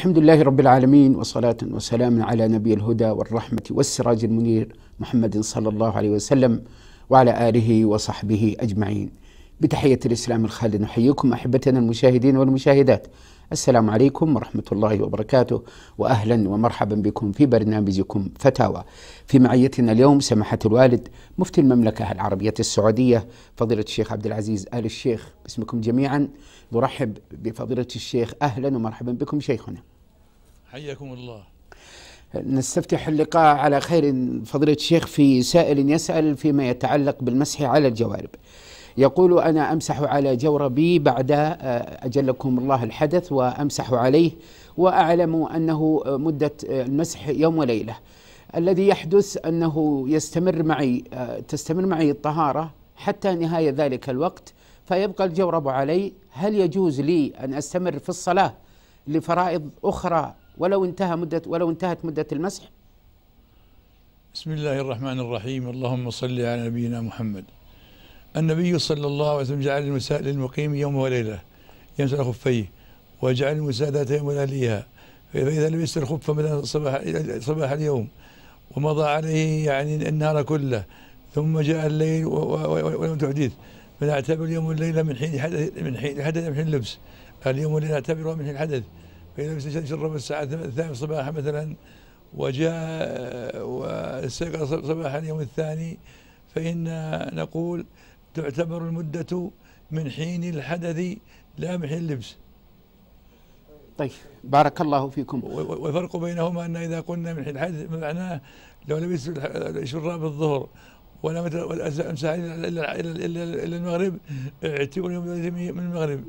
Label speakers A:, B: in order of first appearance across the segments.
A: الحمد لله رب العالمين وصلاة وسلام على نبي الهدى والرحمة والسراج المنير محمد صلى الله عليه وسلم وعلى آله وصحبه أجمعين بتحية الإسلام الخالد نحييكم أحبتنا المشاهدين والمشاهدات السلام عليكم ورحمة الله وبركاته وأهلا ومرحبا بكم في برنامجكم فتاوى في معيتنا اليوم سماحة الوالد مفتي المملكة العربية السعودية فضيلة الشيخ عبد العزيز آل الشيخ باسمكم جميعا نرحب بفضيلة الشيخ أهلا ومرحبا بكم شيخنا
B: حياكم الله
A: نستفتح اللقاء على خير فضيلة الشيخ في سائل يسأل فيما يتعلق بالمسح على الجوارب يقول أنا أمسح على جوربي بعد آه، أجلكم الله الحدث وأمسح عليه وأعلم أنه مدة آه، المسح يوم وليلة الذي يحدث أنه يستمر معي آه، تستمر معي الطهارة حتى نهاية ذلك الوقت فيبقى الجورب علي هل يجوز لي أن أستمر في الصلاة لفرائض أخرى ولو انتهى مدة ولو انتهت مدة المسح
B: بسم الله الرحمن الرحيم اللهم صل على نبينا محمد النبي صلى الله عليه وسلم جعل المساء للمقيم يوم وليلة يمسح خفيه وجعل المساء ذات يوم وليلها فإذا لم يستر الخف من صباح صباح اليوم ومضى عليه يعني النهار كله ثم جاء الليل ولم تحدث فنعتبر اليوم والليلة من حين حدث من حين حدث من حين لبس اليوم والليلة نعتبره من حين حدث كان جرب الساعة الثانية صباحا مثلا وجاء واستيقظ صباحا اليوم الثاني فإن نقول تعتبر المدة من حين الحدث لا من حين اللبس طيب بارك الله فيكم والفرق بينهما أن إذا قلنا من حين الحدث معناه لو لبس شراب الظهر ولا متى إلا, إلا, إلا المغرب اعتبر يوم من المغرب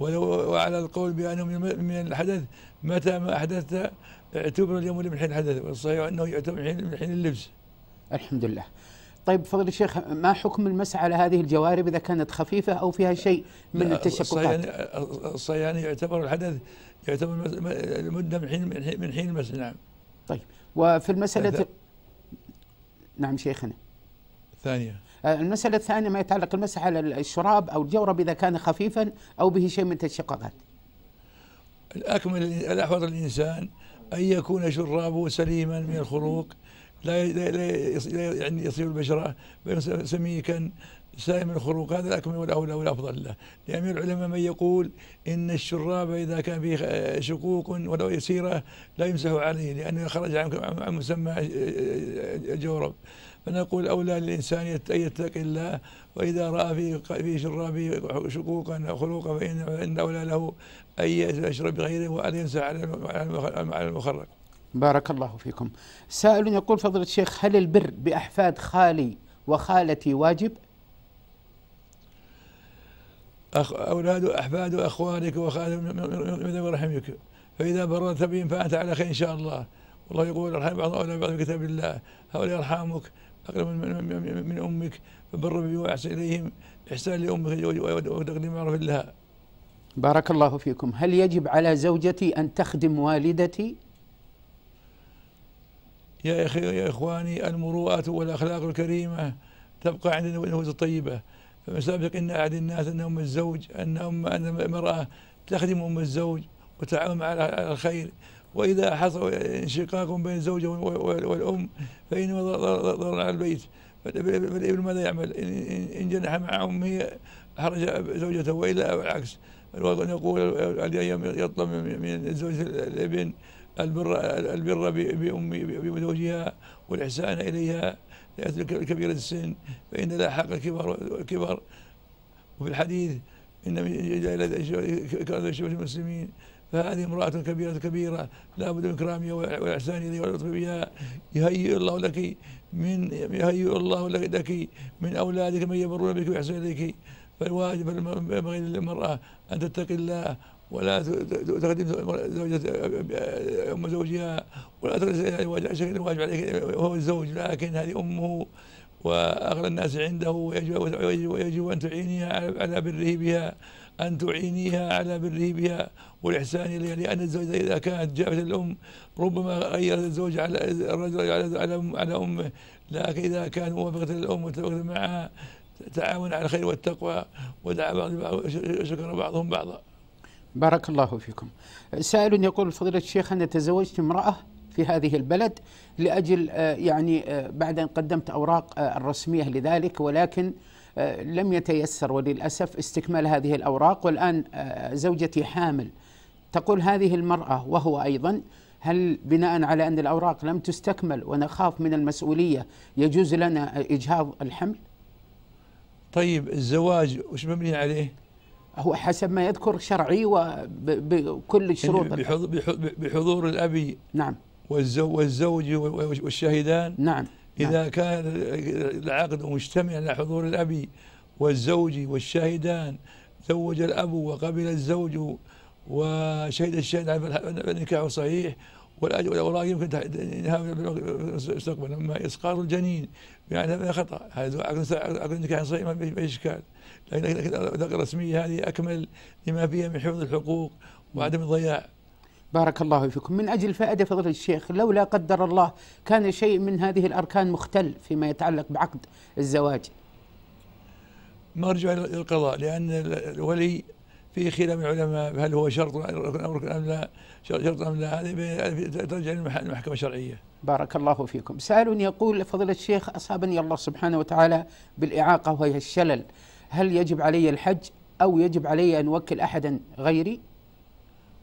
B: ولو وعلى القول بأنه من الحدث متى ما أحدثت اعتبر اليوم من حين الحدث والصحيح أنه يعتبر من حين اللبس الحمد لله
A: طيب فضل الشيخ ما حكم المس على هذه الجوارب إذا كانت خفيفة أو فيها شيء من التشققات
B: الصيان يعتبر الحدث يعتبر المدة من حين من حين المس نعم
A: طيب وفي المسألة نعم شيخنا ثانية آه، المسألة الثانية ما يتعلق المسح على الشراب أو الجورب إذا كان خفيفا أو به شيء من تشققات
B: الأكمل الأحوط الإنسان أن يكون شرابه سليما من الخروق لا لا يعني يصير البشرة سميكا سائم الخروق هذا الأكمل والأولى والأفضل له لأمير العلماء من يقول إن الشراب إذا كان فيه آه، شقوق ولو يسيرة لا يمسح عليه لأنه خرج عن مسمى آه، الجورب فنقول أولى للإنسان أن يتقي الله وإذا رأى في في شرابه شقوقا أو خلوقا فإن فإن أولى له أن يشرب بغيره وأن ينسى على المخرج.
A: بارك الله فيكم. سائل يقول فضيلة الشيخ هل البر بأحفاد خالي وخالتي واجب؟
B: أخ أولاد أحفاد أخوانك وخالك من رحمك فإذا بررت بهم فأنت على خير إن شاء الله والله يقول ارحم بعض أولاد بعض كتاب الله هؤلاء أرحامك أقرب من, من أمك
A: فبر بي وأحسن إليهم إحسان لأمك وتقديم معروف لها بارك الله فيكم هل يجب على زوجتي أن تخدم والدتي
B: يا أخي يا إخواني المروءة والأخلاق الكريمة تبقى عند النفوس الطيبة فمن سابق إن احد الناس أن أم الزوج أن أم أن المرأة تخدم أم الزوج وتعاون على الخير وإذا حصل انشقاق بين الزوجة والأم فإنما ضرر على البيت فالابن ماذا يعمل إن جنح مع أمه حرج زوجته وإلا العكس الواقع يقول الأيام يطلب من زوجة الابن البر البر بأمي بزوجها والإحسان إليها كبيرة السن فإن لا حق الكبر كبر وفي الحديث إن من كان المسلمين فهذه امرأة كبيرة كبيرة لا بد من إكرامها والإحسان إليها واللطف بها يهيئ الله لك من يهيئ الله لك من أولادك من يبرون بك ويحسن إليك فالواجب ينبغي للمرأة أن تتقي الله ولا تقدم زوجة أم زوجها ولا تقدم شيء الواجب عليك هو الزوج لكن هذه أمه وأغلى الناس عنده ويجب, ويجب, ويجب أن تعينها على بره بها أن تعينيها على بره بها والإحسان إليها لأن الزوجة إذا كانت جابت الأم ربما غيرت الزوج على الرجل على على, أمه لكن إذا كان موافقة للأم وتوافقت معها تعاون على الخير والتقوى ودعا بعض شكر بعضهم بعضا
A: بارك الله فيكم سائل يقول فضيلة الشيخ أنا تزوجت امرأة في هذه البلد لأجل آه، يعني آه، بعد أن قدمت أوراق آه، الرسمية لذلك ولكن آه، لم يتيسر وللأسف استكمال هذه الأوراق والآن آه، زوجتي حامل تقول هذه المرأة وهو أيضا هل بناء على أن الأوراق لم تستكمل ونخاف من المسؤولية يجوز لنا إجهاض الحمل؟ طيب الزواج وش مبني عليه؟ هو حسب ما يذكر شرعي
B: وبكل الشروط بحضور, بحضور الابي نعم والزوج والشهيدان نعم إذا نعم. كان العقد مجتمع لحضور الأب والزوج والشاهدان زوج الأب وقبل الزوج وشهد الشاهد فالنكاح صحيح والأوراق يمكن إنهاء المستقبل أما إسقاط الجنين يعني هذا خطأ هذا عقد النكاح صحيح ما في إشكال لكن الرسمية هذه أكمل لما فيها من حفظ
A: الحقوق وعدم الضياع بارك الله فيكم من أجل فائدة فضل الشيخ لولا قدر الله كان شيء من هذه الأركان مختل فيما يتعلق بعقد الزواج
B: مرجع للقضاء لأن الولي في خلاف العلماء
A: هل هو شرط أم لا شرط أم لا هذه ترجع للمحكمة الشرعية بارك الله فيكم سأل يقول فضل الشيخ أصابني الله سبحانه وتعالى بالإعاقة وهي الشلل هل يجب علي الحج أو يجب علي أن أوكل أحدا غيري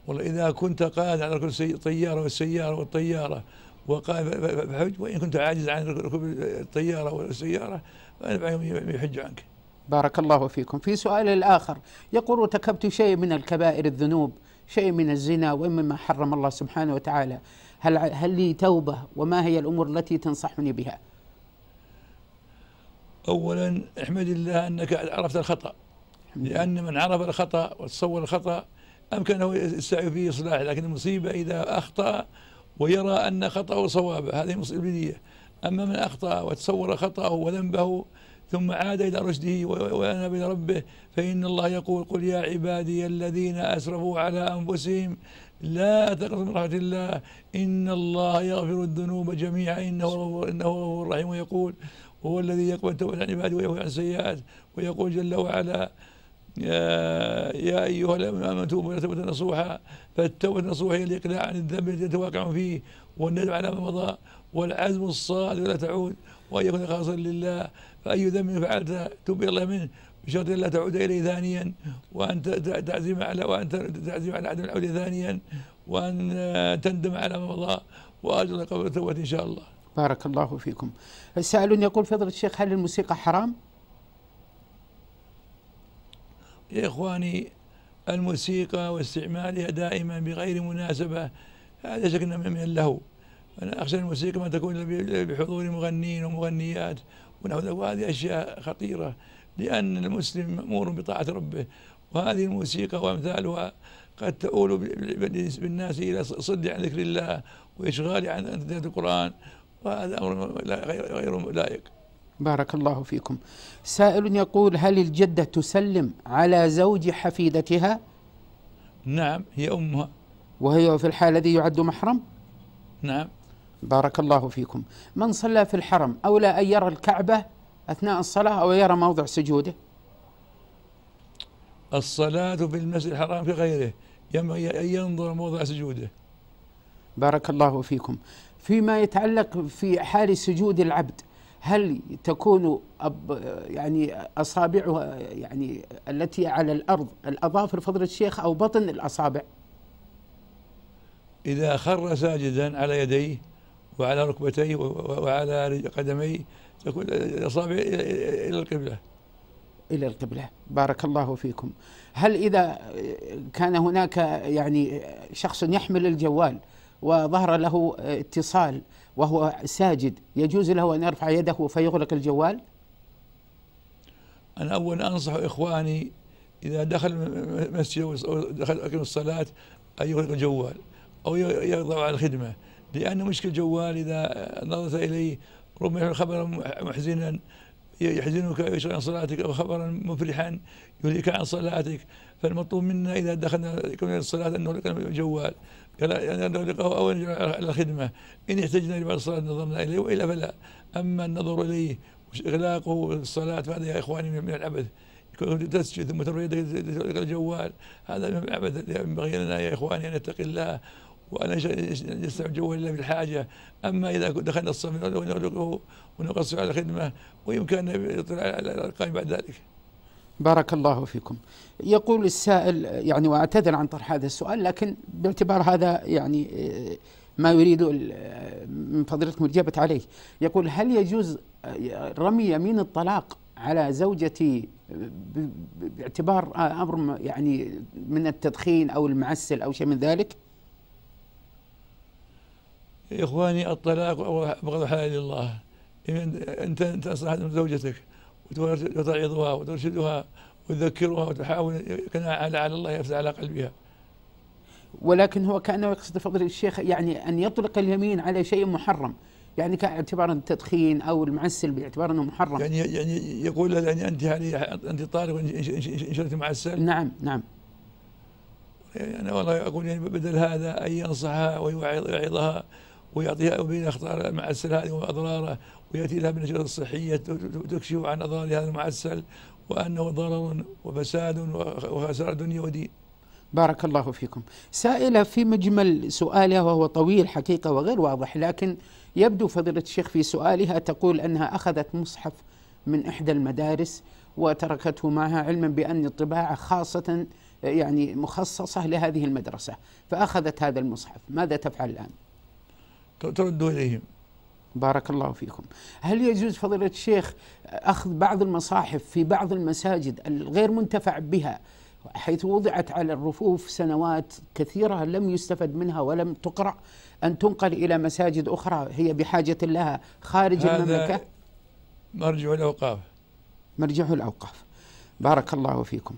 B: والله إذا كنت قادر على ركوب الطيارة والسيارة والطيارة وقائم وإن كنت عاجز عن ركوب الطيارة والسيارة فأنا
A: يحج عنك بارك الله فيكم في سؤال الآخر يقول ارتكبت شيء من الكبائر الذنوب شيء من الزنا ومما حرم الله سبحانه وتعالى هل, هل لي توبة وما هي الأمور التي تنصحني بها
B: أولا احمد الله أنك عرفت الخطأ لأن من عرف الخطأ وتصور الخطأ أمكنه السعي في إصلاحه لكن المصيبة إذا أخطأ ويرى أن خطأه صواب هذه المصيبة البدية أما من أخطأ وتصور خطأه وذنبه ثم عاد إلى رشده وأناب إلى ربه فإن الله يقول قل يا عبادي الذين أسرفوا على أنفسهم لا تقنطوا من رحمة الله إن الله يغفر الذنوب جميعا إنه إنه هو الرحيم ويقول هو الذي يقبل التوبة عن عباده ويهوي عن السيئات ويقول جل وعلا يا أيها الذين آمنوا توبوا إلى توبة نصوحا فالتوبة النصوحة هي الإقلاع عن الذنب الذي تواقع فيه والندم على ما مضى والعزم الصادق لا تعود وأن يكون خالصا لله فأي ذنب فعلته تب إلى الله منه بشرط لا تعود إليه ثانيا وأن تعزم على وأن تعزم على عدم العودة ثانيا وأن تندم على ما مضى وأجر قبل التوبة إن شاء الله بارك الله فيكم
A: سائل يقول فضل الشيخ هل الموسيقى حرام؟
B: يا إخواني الموسيقى واستعمالها دائما بغير مناسبة هذا شكل من اللهو أنا أخشى الموسيقى ما تكون بحضور مغنين ومغنيات ونحو وهذه أشياء خطيرة لأن المسلم مأمور بطاعة ربه وهذه الموسيقى وأمثالها قد تؤول بالناس إلى صد عن ذكر الله وإشغال عن القرآن وهذا أمر غير لائق
A: بارك الله فيكم سائل يقول هل الجدة تسلم على زوج حفيدتها
B: نعم هي أمها
A: وهي في الحال الذي يعد محرم نعم بارك الله فيكم من صلى في الحرم أولى أن يرى الكعبة أثناء الصلاة أو يرى موضع سجوده
B: الصلاة في المسجد الحرام في غيره ينبغي أن ينظر موضع سجوده
A: بارك الله فيكم فيما يتعلق في حال سجود العبد هل تكون أب يعني اصابعها يعني التي على الارض الاظافر فضل الشيخ او بطن الاصابع؟
B: اذا خر ساجدا على يديه وعلى ركبتيه وعلى قدميه تكون الاصابع الى القبله.
A: الى القبله، بارك الله فيكم. هل اذا كان هناك يعني شخص يحمل الجوال وظهر له اتصال وهو ساجد يجوز له أن يرفع يده فيغلق الجوال
B: أنا أولا أنصح إخواني إذا دخل المسجد ودخل أكل الصلاة أن يغلق الجوال أو يرضى على الخدمة لأن مشكل الجوال إذا نظرت إليه ربما يكون خبرا محزنا يحزنك ويشغل عن صلاتك أو خبرا مفرحا يهلك عن صلاتك فالمطلوب منا إذا دخلنا الصلاة أن نغلق الجوال كلا يعني لقاء أول على الخدمة إن احتجنا إلى بعض الصلاة نظرنا إليه وإلا فلا أما النظر إليه وإغلاقه الصلاة فهذا يا إخواني من العبث تسجد ثم ترفع يدك الجوال هذا من العبث ينبغي لنا يا إخواني أن نتقي الله وأن نستعمل الجوال إلا بالحاجة أما إذا دخلنا الصف ونغلقه ونقصر على الخدمة ويمكن أن يطلع على القائم بعد ذلك
A: بارك الله فيكم يقول السائل يعني واعتذر عن طرح هذا السؤال لكن باعتبار هذا يعني آه، ما يريد آه، من فضيلتكم الاجابه عليه يقول هل يجوز آه، رمي يمين الطلاق على زوجتي باعتبار امر يعني من التدخين او المعسل او شيء من ذلك؟
B: يا اخواني الطلاق ابغض حلال الله انت انت اصلحت زوجتك وتوعظها وترشدها وتذكرها وتحاول كان على الله يفزع على قلبها
A: ولكن هو كأنه يقصد فضل الشيخ يعني أن يطلق اليمين على شيء محرم يعني كاعتبار التدخين او المعسل باعتبار انه محرم يعني يعني يقول يعني
B: انت يعني انت طالب ان معسل نعم نعم يعني انا والله اقول يعني بدل هذا ان ينصحها ويوعظها ويعطيها بين أخطار المعسل هذه وأضراره ويأتي لها بالنشرة الصحية تكشف عن أضرار هذا المعسل وأنه ضرر وفساد وخسارة دنيا ودين
A: بارك الله فيكم سائلة في مجمل سؤالها وهو طويل حقيقة وغير واضح لكن يبدو فضيلة الشيخ في سؤالها تقول أنها أخذت مصحف من إحدى المدارس وتركته معها علما بأن الطباعة خاصة يعني مخصصة لهذه المدرسة فأخذت هذا المصحف ماذا تفعل الآن؟ تؤد إليهم بارك الله فيكم هل يجوز فضيلة الشيخ أخذ بعض المصاحف في بعض المساجد الغير منتفع بها حيث وضعت على الرفوف سنوات كثيرة لم يستفد منها ولم تقرأ أن تنقل إلى مساجد أخرى هي بحاجة لها خارج هذا المملكة مرجع الأوقاف مرجع الأوقاف بارك الله فيكم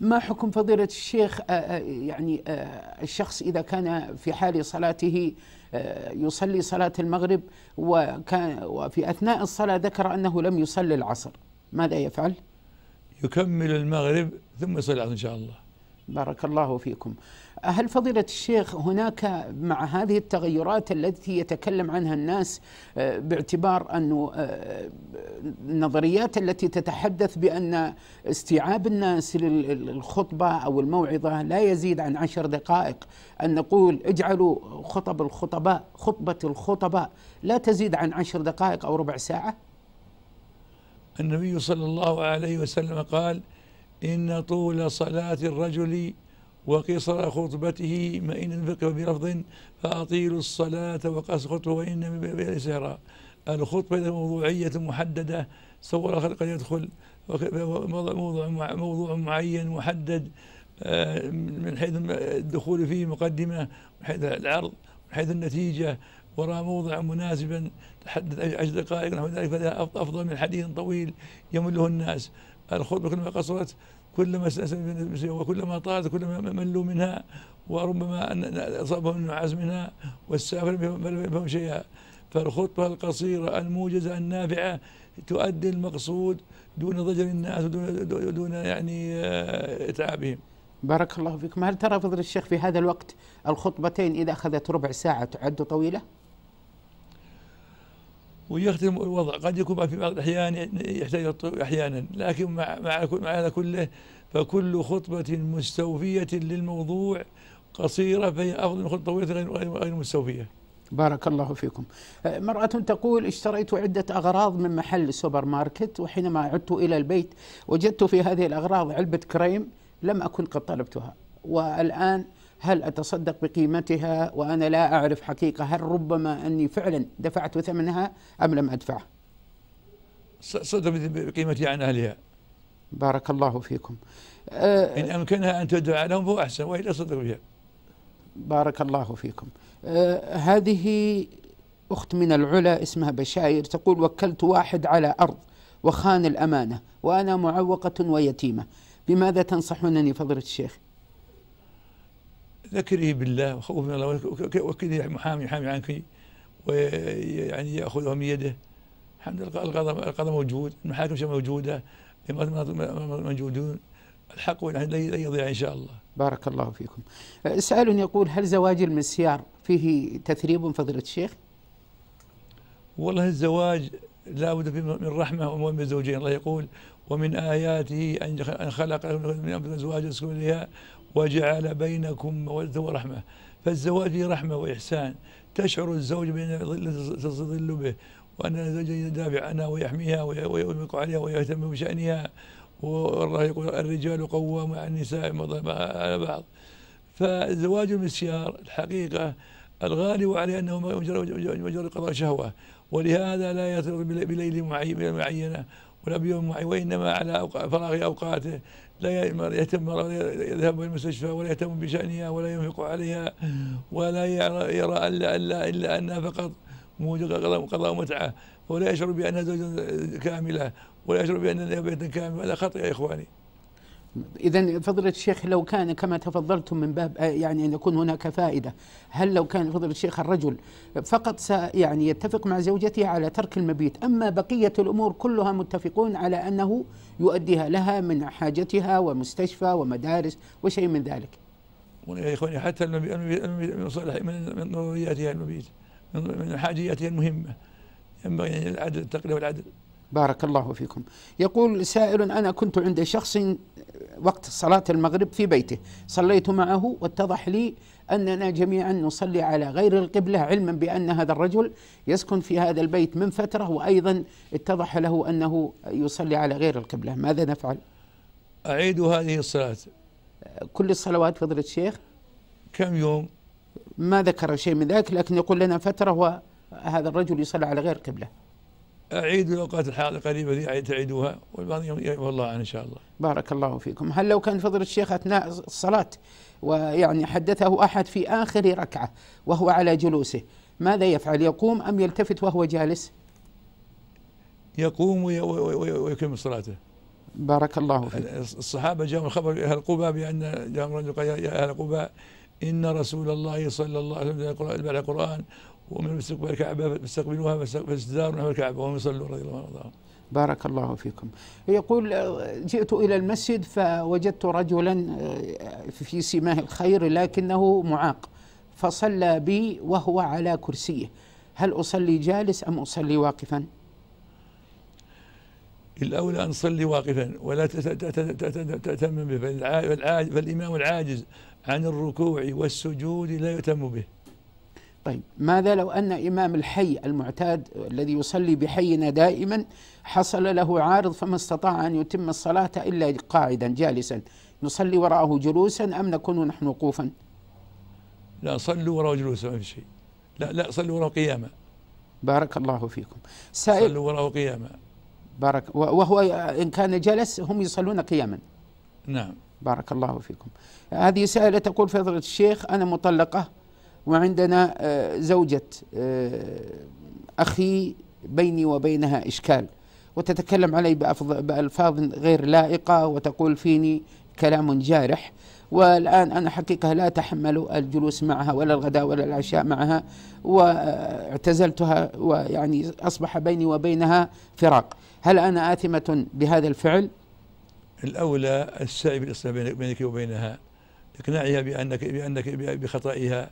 A: ما حكم فضيلة الشيخ آه، آه، يعني آه، الشخص إذا كان في حال صلاته يصلي صلاة المغرب وكان وفي أثناء الصلاة ذكر أنه لم يصلي العصر ماذا يفعل؟
B: يكمل المغرب ثم يصلي العصر إن شاء الله
A: بارك الله فيكم هل فضيلة الشيخ هناك مع هذه التغيرات التي يتكلم عنها الناس آه، باعتبار أنه آه، النظريات التي تتحدث بأن استيعاب الناس للخطبة أو الموعظة لا يزيد عن عشر دقائق أن نقول اجعلوا خطب الخطباء خطبة الخطباء لا تزيد عن عشر دقائق أو ربع ساعة
B: النبي صلى الله عليه وسلم قال إن طول صلاة الرجل وقصر خطبته ما إن انفك برفض فأطيلوا الصلاة وقصر خطبه وإن سهرا الخطبة موضوعية محددة صور الخلق يدخل موضوع موضوع معين محدد آه، من حيث الدخول فيه مقدمة من حيث العرض من حيث النتيجة وراء موضع مناسبا تحدث عشر دقائق نحو ذلك فلا أفضل من حديث طويل يمله الناس الخطبة كلما قصرت كلما وكلما طالت كلما ملوا منها وربما أن أصابهم النعاس منها والسافر بهم شيئا فالخطبة القصيرة الموجزة النافعة تؤدي المقصود دون ضجر
A: الناس ودون دون يعني آه، إتعابهم بارك الله فيكم هل ترى فضل الشيخ في هذا الوقت الخطبتين إذا أخذت ربع ساعة تعد طويلة؟
B: ويختلف الوضع قد يكون في بعض الأحيان يحتاج أحيانا لكن مع مع مع هذا كله فكل خطبة مستوفية للموضوع قصيرة فهي أفضل من خطبة طويلة غير مستوفية
A: بارك الله فيكم أه، مرأة تقول اشتريت عدة أغراض من محل سوبر ماركت وحينما عدت إلى البيت وجدت في هذه الأغراض علبة كريم لم أكن قد طلبتها والآن هل أتصدق بقيمتها وأنا لا أعرف حقيقة هل ربما أني فعلا دفعت ثمنها أم لم أدفعه
B: صدق بقيمة عن أهلها بارك الله فيكم آه إن أمكنها أن تدعى لهم فهو أحسن وإلا صدق
A: بها بارك الله فيكم آه هذه أخت من العلا اسمها بشاير تقول وكلت واحد على أرض وخان الأمانة وأنا معوقة ويتيمة بماذا تنصحونني فضيلة الشيخ؟
B: ذكره بالله وخوف من الله وكذا يعني محامي يحامي عنك ويعني ياخذها من يده الحمد لله القضاء القضاء موجود المحاكم موجوده موجودون الحق لا لن يضيع ان شاء الله.
A: بارك الله فيكم. سؤال يقول هل زواج المسيار فيه تثريب فضيلة الشيخ؟
B: والله الزواج لا بد من رحمه ومن الزوجين الله يقول ومن اياته ان خلق من ازواج يسكن وجعل بينكم مودة ورحمة فالزواج رحمة وإحسان تشعر الزوج بأن تستظل به وأن الزوج يدافع عنها ويحميها ويؤمق عليها ويهتم بشأنها والله يقول الرجال قوام على النساء على بعض فزواج المسيار الحقيقة الغالب عليه أنه مجرد قضاء شهوة ولهذا لا يرتبط بليل معينة ولا بيوم معين وإنما على فراغ أوقاته لا يهتم يذهب إلى المستشفى ولا يهتم بشأنها ولا ينفق عليها ولا يرى, إلا, إلا, إلا أنها فقط موجب قضاء متعة ولا يشعر بأنها زوجة كاملة ولا يشعر بأنها بيت كامل هذا خطأ يا إخواني
A: إذا فضيلة الشيخ لو كان كما تفضلتم من باب آه، يعني أن يكون هناك فائدة هل لو كان فضيلة الشيخ الرجل فقط يعني يتفق مع زوجته على ترك المبيت أما بقية الأمور كلها متفقون على أنه يؤديها لها من حاجتها ومستشفى ومدارس وشيء من ذلك
B: يا إخواني حتى من صالح من ضرورياتها المبيت من حاجياتها المهمة ينبغي يعني العدل التقليل والعدل
A: بارك الله فيكم يقول سائل أنا كنت عند شخص آه، وقت صلاة المغرب في بيته صليت معه واتضح لي أننا جميعا نصلي على غير القبلة علما بأن هذا الرجل يسكن في هذا البيت من فترة وأيضا اتضح له أنه يصلي على غير القبلة ماذا نفعل؟
B: أعيد هذه الصلاة
A: كل الصلوات فضل الشيخ كم يوم؟ ما ذكر شيء من ذلك لكن يقول لنا فترة وهذا الرجل يصلي على غير قبله
B: أعيدوا الأوقات القريبة دي تعيدوها والبعض يقول
A: الله عنه إن شاء الله بارك الله فيكم هل لو كان فضل الشيخ أثناء الصلاة ويعني حدثه أحد في آخر ركعة وهو على جلوسه ماذا يفعل يقوم أم يلتفت وهو جالس
B: يقوم ويكمل صلاته بارك الله فيك الصحابة جاءهم الخبر أهل قباء بأن جاءهم رجل قال يا أهل قباء إن رسول الله صلى الله عليه وسلم يقرأ القرآن ومن مستقبل الكعبة فاستقبلوها فاستداروا نحو الكعبة وهم يصلون رضي الله عنهم
A: بارك الله فيكم يقول آه، جئت إلى المسجد فوجدت رجلا آه، في سماه الخير لكنه معاق فصلى بي وهو على كرسيه هل أصلي جالس أم أصلي واقفا
B: الأولى أن تصلي واقفا ولا تتم به فالإمام العاجز عن الركوع
A: والسجود لا يتم به طيب ماذا لو أن إمام الحي المعتاد الذي يصلي بحينا دائما حصل له عارض فما استطاع أن يتم الصلاة إلا قاعدا جالسا نصلي وراءه جلوسا أم نكون نحن وقوفا
B: لا صلوا وراءه جلوسا ما في شيء لا لا صلوا وراءه قياما
A: بارك الله فيكم سائل صلوا وراءه قياما بارك وهو إن كان جلس هم يصلون قياما نعم بارك الله فيكم هذه سائلة تقول فضيلة الشيخ أنا مطلقة وعندنا آه، زوجة آه، أخي بيني وبينها إشكال وتتكلم علي بألفاظ غير لائقة وتقول فيني كلام جارح والآن أنا حقيقة لا أتحمل الجلوس معها ولا الغداء ولا العشاء معها واعتزلتها ويعني أصبح بيني وبينها فراق هل أنا آثمة بهذا الفعل؟
B: الأولى السعي بالإصلاح بينك وبينها إقناعها بأنك بأنك بخطئها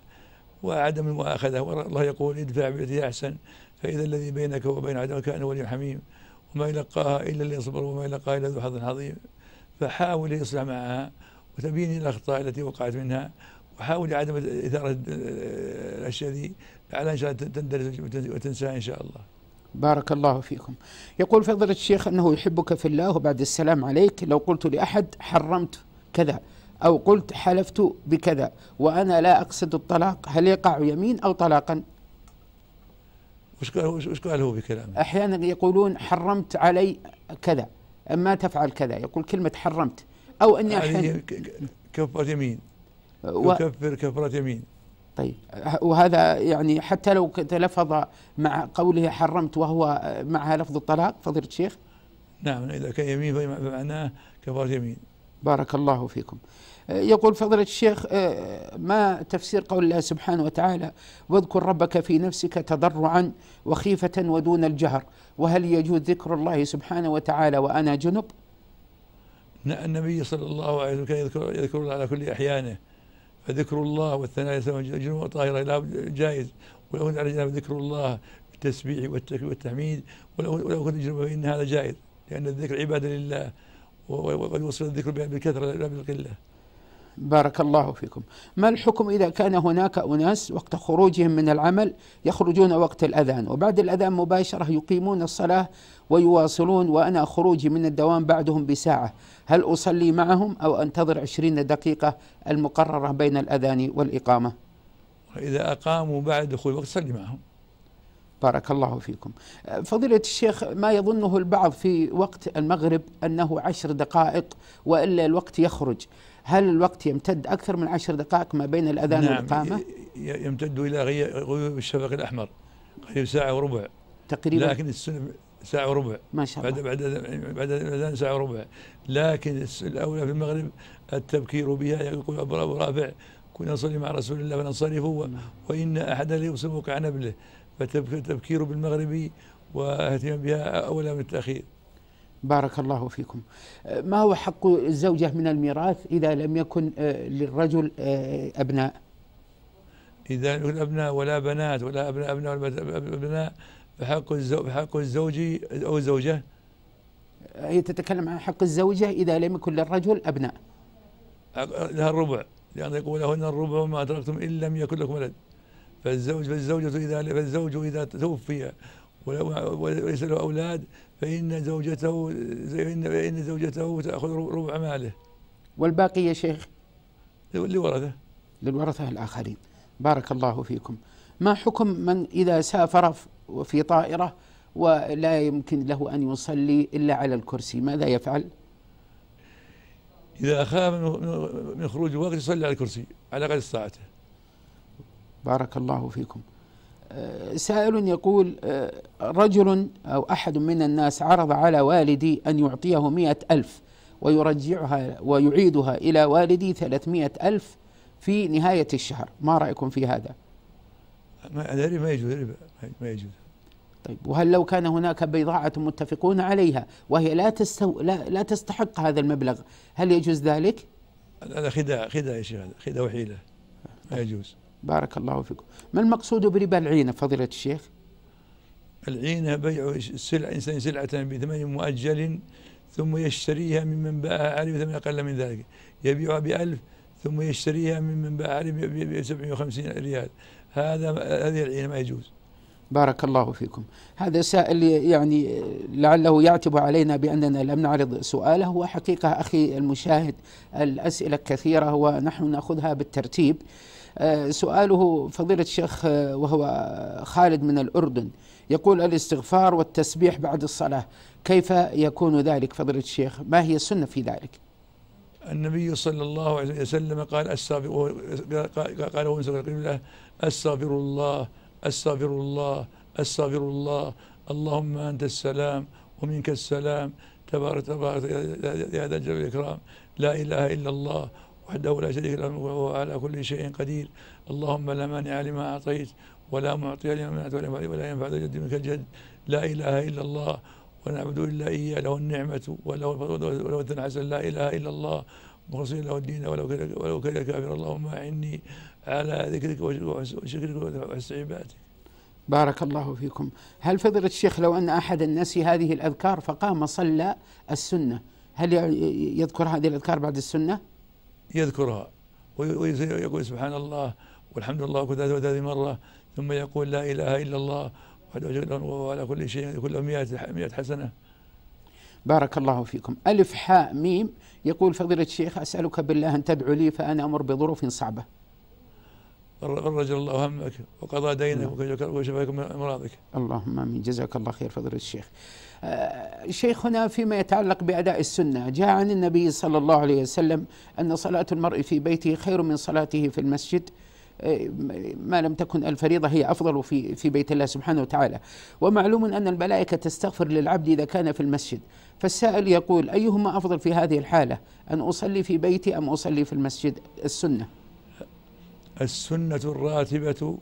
B: وعدم المؤاخذة والله يقول ادفع بالتي أحسن فإذا الذي بينك وبين عدوك كان ولي حميم وما يلقاها إلا اللي يصبر وما يلقاها إلا ذو حظ عظيم فحاول يصلح معها وتبين الأخطاء التي وقعت منها وحاول عدم إثارة آه، الأشياء دي على إن شاء الله تندرج وتنساها
A: إن شاء الله بارك الله فيكم يقول فضل الشيخ أنه يحبك في الله وبعد السلام عليك لو قلت لأحد حرمت كذا أو قلت حلفت بكذا وأنا لا أقصد الطلاق هل يقع يمين أو طلاقا وش قال وش
B: قال هو بكلامه؟
A: أحيانا يقولون حرمت علي كذا ما تفعل كذا يقول كلمة حرمت أو أني يعني أحيانا
B: كفرة يمين و... يكفر كفرة يمين
A: طيب وهذا يعني حتى لو تلفظ مع قوله حرمت وهو معها لفظ الطلاق فضيلة الشيخ
B: نعم إذا كان يمين
A: فمعناه كفرة يمين بارك الله فيكم آه، يقول فضيلة الشيخ آه، ما تفسير قول الله سبحانه وتعالى واذكر ربك في نفسك تضرعا وخيفة ودون الجهر وهل يجوز ذكر الله سبحانه وتعالى وأنا جنب
B: النبي صلى الله عليه وسلم كان يذكر, يذكر الله على كل أحيانه فذكر الله والثناء جنوب طاهرة لا جائز ولو على جنب ذكر الله بالتسبيح والتحميد ولو كنت جنوب فإن هذا جائز لأن الذكر عبادة لله والوصف وصف الذكر بالكثرة لا بالقلة
A: بارك الله فيكم ما الحكم إذا كان هناك أناس وقت خروجهم من العمل يخرجون وقت الأذان وبعد الأذان مباشرة يقيمون الصلاة ويواصلون وأنا خروجي من الدوام بعدهم بساعة هل أصلي معهم أو أنتظر عشرين دقيقة المقررة بين الأذان والإقامة
B: إذا أقاموا بعد دخول وقت صلي معهم
A: بارك الله فيكم أه، فضيلة الشيخ ما يظنه البعض في وقت المغرب أنه عشر دقائق وإلا الوقت يخرج هل الوقت يمتد أكثر من عشر دقائق ما بين الأذان نعم والإقامة؟
B: يمتد إلى غيوب الشفق الأحمر قريب ساعة وربع تقريبا لكن السنة ساعة وربع ما شاء الله بعد بعد بعد الأذان ساعة وربع لكن الأولى في المغرب التبكير بها يقول أبو رافع كنا نصلي مع رسول الله فننصرف نعم. وإن أحدا ليصيبك عن نبله فتبكير بالمغربي واهتمام بها أولى من التأخير
A: بارك الله فيكم ما هو حق الزوجة من الميراث إذا لم يكن آه، للرجل آه، أبناء
B: إذا لم يكن أبناء ولا بنات ولا أبناء أبناء ولا أبناء فحق الزوج حق الزوج أو الزوجة
A: هي آه، تتكلم عن حق الزوجة إذا لم يكن للرجل أبناء
B: لها الربع لأن يعني يقول لهن الربع ما أدركتم إن لم يكن لكم ولد فالزوج فالزوجة إذا فالزوج إذا توفي وليس له أولاد فإن زوجته فإن فإن
A: زوجته تأخذ ربع ماله والباقي يا شيخ لورثة للورثة الآخرين بارك الله فيكم ما حكم من إذا سافر في طائرة ولا يمكن له أن يصلي إلا على الكرسي ماذا يفعل
B: إذا خاف من خروج وقت يصلي على الكرسي على قدر
A: ساعته بارك الله فيكم آه، سائل يقول آه، رجل أو أحد من الناس عرض على والدي أن يعطيه مئة ألف ويرجعها ويعيدها إلى والدي ثلاثمائة ألف في نهاية الشهر ما رأيكم في هذا
B: ما ما يجوز ما يجوز
A: طيب وهل لو كان هناك بضاعة متفقون عليها وهي لا تستو لا, لا تستحق هذا المبلغ هل يجوز ذلك؟
B: هذا خداع خداع يا شيخ خداع وحيلة ما يجوز
A: بارك الله فيكم ما المقصود بربا العينة فضيلة الشيخ
B: العينة بيع سلع إنسان سلعة بثمن مؤجل ثم يشتريها ممن باعها عليه بثمن أقل من ذلك يبيعها بألف ثم يشتريها ممن باعها عليه ب 750 ريال هذا هذه العينة ما يجوز
A: بارك الله فيكم هذا سائل يعني لعله يعتب علينا بأننا لم نعرض سؤاله وحقيقة أخي المشاهد الأسئلة كثيرة ونحن نأخذها بالترتيب آه، سؤاله فضيلة الشيخ آه، وهو خالد من الأردن يقول الاستغفار والتسبيح بعد الصلاة كيف يكون ذلك فضيلة الشيخ ما هي السنة في ذلك
B: النبي صلى الله عليه وسلم قال أستغفر قال وهو الله أستغفر الله أستغفر الله أستغفر الله اللهم أنت السلام ومنك السلام تبارك تبارك يا ذا الجلال والإكرام لا إله إلا الله وحده لا شريك له وهو على كل شيء قدير اللهم لا مانع لما أعطيت ولا معطي لما منعت ولا ينفع ذا الجد منك الجد لا إله إلا الله ونعبد إلا إياه له النعمة وله الفضل وله الثناء الحسن لا إله إلا الله مخلصين له الدين ولو كذا كافر اللهم أعني على ذكرك وشكرك وحسن
A: بارك الله فيكم هل فضيلة الشيخ لو أن أحد نسي هذه الأذكار فقام صلى السنة هل يذكر هذه الأذكار بعد السنة؟
B: يذكرها ويقول سبحان الله والحمد لله كل وذا مرة ثم يقول لا إله إلا الله وعلى كل شيء كله مئة, مئة حسنة
A: بارك الله فيكم ألف حاء ميم يقول فضيلة الشيخ أسألك بالله أن تدعو لي فأنا أمر بظروف صعبة
B: فرج الله همك وقضى دينك نعم. وشفاك من امراضك
A: اللهم امين جزاك الله خير فضيله الشيخ آه، شيخنا فيما يتعلق باداء السنه جاء عن النبي صلى الله عليه وسلم ان صلاه المرء في بيته خير من صلاته في المسجد آه، ما لم تكن الفريضة هي أفضل في في بيت الله سبحانه وتعالى ومعلوم أن الملائكة تستغفر للعبد إذا كان في المسجد فالسائل يقول أيهما أفضل في هذه الحالة أن أصلي في بيتي أم أصلي في المسجد السنة
B: السنة الراتبة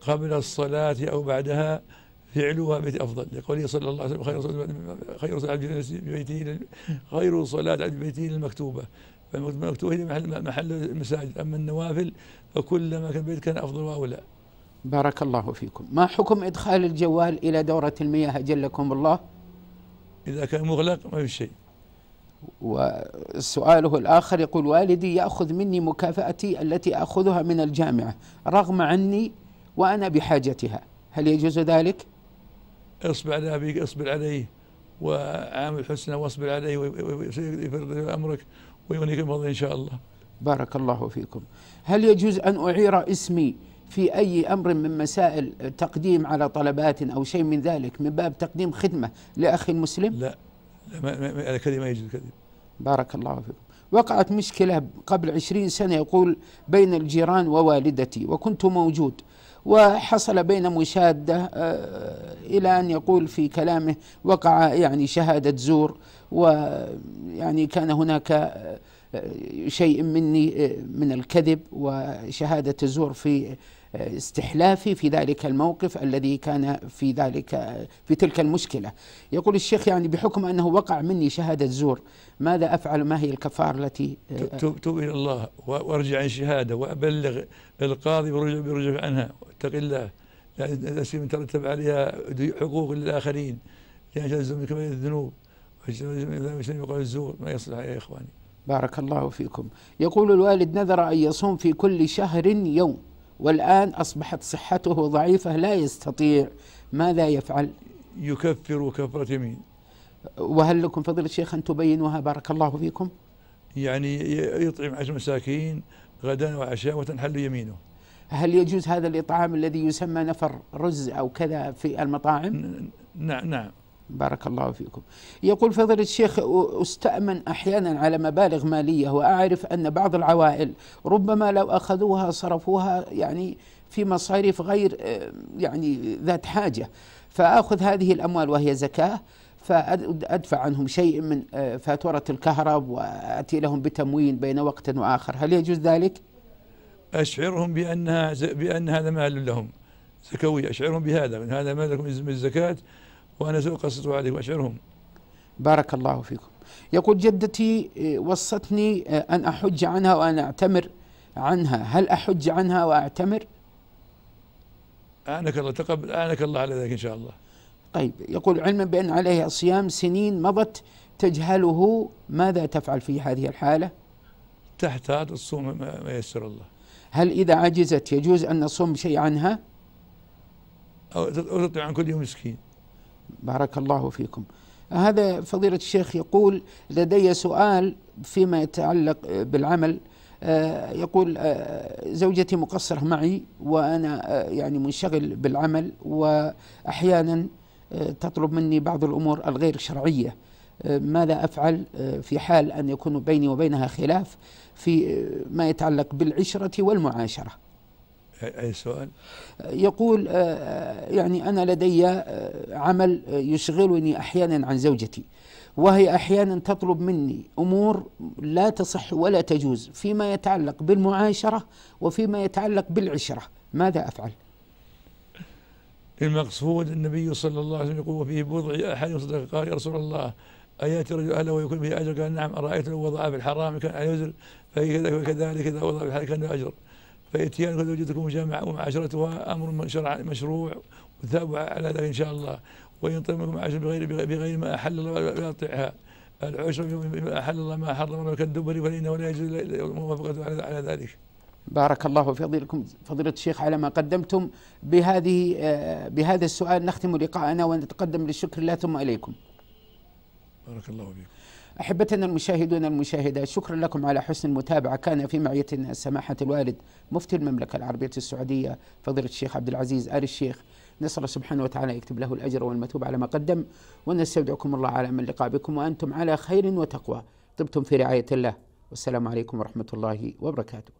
B: قبل الصلاة أو بعدها فعلها بيت أفضل لقوله صلى الله عليه وسلم خير صلاة خير صلاة عبد بيته خير صلاة عبد بيته المكتوبة فالمكتوبة هي محل محل المساجد أما النوافل فكلما كان بيت كان أفضل وأولى بارك الله فيكم
A: ما حكم إدخال الجوال إلى دورة المياه أجلكم الله
B: إذا كان مغلق ما في شيء
A: وسؤاله الآخر يقول والدي يأخذ مني مكافأتي التي أخذها من الجامعة رغم عني وأنا بحاجتها هل يجوز ذلك؟
B: اصبر على أبيك اصبر عليه وعامل حسنا واصبر عليه
A: ويفرد أمرك ويغنيك الماضي إن شاء الله بارك الله فيكم هل يجوز أن أعير اسمي في أي أمر من مسائل تقديم على طلبات أو شيء من ذلك من باب تقديم خدمة لأخي المسلم؟ لا
B: لا كذب ما يجوز الكذب
A: بارك الله فيكم وقعت مشكلة قبل عشرين سنة يقول بين الجيران ووالدتي وكنت موجود وحصل بين مشادة آه، إلى أن يقول في كلامه وقع يعني شهادة زور ويعني كان هناك آه، آه، شيء مني من الكذب وشهادة زور في استحلافي في ذلك الموقف الذي كان في ذلك في تلك المشكلة يقول الشيخ يعني بحكم أنه وقع مني شهادة زور ماذا أفعل ما هي الكفارة التي توب,
B: توب إلى الله وارجع عن شهادة وأبلغ القاضي برجع عنها واتق الله لا سيما ترتب عليها حقوق للآخرين لأن جزم من الذنوب وجزم الزور
A: ما يصلح يا إخواني بارك الله فيكم يقول الوالد نذر أن يصوم في كل شهر يوم والآن أصبحت صحته ضعيفة لا يستطيع ماذا يفعل يكفر كفرة يمين وهل لكم فضل الشيخ أن تبينوها بارك الله فيكم
B: يعني يطعم عشر مساكين غدا وعشاء وتنحل
A: يمينه هل يجوز هذا الإطعام الذي يسمى نفر رز أو كذا في المطاعم
B: نعم نعم بارك الله فيكم
A: يقول فضل الشيخ استأمن أحيانا على مبالغ مالية وأعرف أن بعض العوائل ربما لو أخذوها صرفوها يعني في مصاريف غير يعني ذات حاجة فآخذ هذه الأموال وهي زكاة فأدفع عنهم شيء من فاتورة الكهرب وأتي لهم بتموين بين وقت وآخر هل يجوز ذلك؟
B: أشعرهم بأنها بأن هذا مال لهم زكوي أشعرهم بهذا من هذا مال من الزكاة وأنا سأقسط عليه وأشعرهم
A: بارك الله فيكم يقول جدتي آه، وصتني آه، أن أحج عنها وأن أعتمر عنها هل أحج عنها وأعتمر
B: أعانك الله تقبل أعانك الله على ذلك إن شاء الله
A: طيب يقول علما بأن عليه صيام سنين مضت تجهله ماذا تفعل في هذه الحالة
B: تحتاج الصوم ما يسر الله
A: هل إذا عجزت يجوز أن نصوم شيء عنها
B: أو تطعم عن كل يوم
A: مسكين بارك الله فيكم هذا فضيلة الشيخ يقول لدي سؤال فيما يتعلق بالعمل آه، يقول آه، زوجتي مقصرة معي وأنا آه، يعني منشغل بالعمل وأحيانا تطلب مني بعض الأمور الغير شرعية ماذا أفعل في حال أن يكون بيني وبينها خلاف في ما يتعلق بالعشرة والمعاشرة
B: أي سؤال؟
A: يقول آه، آه، يعني أنا لدي آه، عمل يشغلني أحيانا عن زوجتي وهي أحيانا تطلب مني أمور لا تصح ولا تجوز فيما يتعلق بالمعاشرة وفيما يتعلق بالعشرة ماذا أفعل؟
B: المقصود النبي صلى الله عليه وسلم يقول في بضع أحد صدق قال يا رسول الله أياتي رجل أهله ويكون به أجر قال نعم أرأيت لو وضع في الحرام كان عليه وزر فكذا وكذا كذا وضع في الحرام كان له أجر فإتيان قد جامعة ومعاشرتها أمر شرع مشروع وثابوا على ذلك إن شاء الله وإن طلبكم عشر بغير, بغير ما أحل الله لا يطيعها العشر بما أحل الله ما حرم كالدبر فإنه لا يجوز الموافقة على ذلك
A: بارك الله في فضيلكم فضيلة الشيخ على ما قدمتم بهذه آه، بهذا السؤال نختم لقاءنا ونتقدم للشكر الله ثم إليكم
B: بارك الله فيكم
A: أحبتنا المشاهدون المشاهدات شكرا لكم على حسن المتابعة كان في معيتنا سماحة الوالد مفتي المملكة العربية السعودية فضيلة الشيخ عبد العزيز آل الشيخ نسأل سبحانه وتعالى يكتب له الأجر والمثوب على ما قدم ونستودعكم الله على من لقى بكم وأنتم على خير وتقوى طبتم في رعاية الله والسلام عليكم ورحمة الله وبركاته